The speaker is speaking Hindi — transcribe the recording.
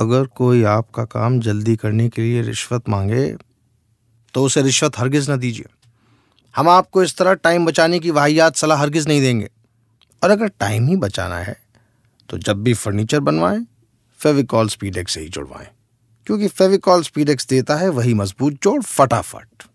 अगर कोई आपका काम जल्दी करने के लिए रिश्वत मांगे तो उसे रिश्वत हरगिज़ ना दीजिए हम आपको इस तरह टाइम बचाने की वाहियात सलाह हरगिज़ नहीं देंगे और अगर टाइम ही बचाना है तो जब भी फर्नीचर बनवाएं फेविकॉल स्पीडेक्स से ही जुड़वाएं क्योंकि फेविकॉल स्पीडेक्स देता है वही मजबूत जोड़ फटाफट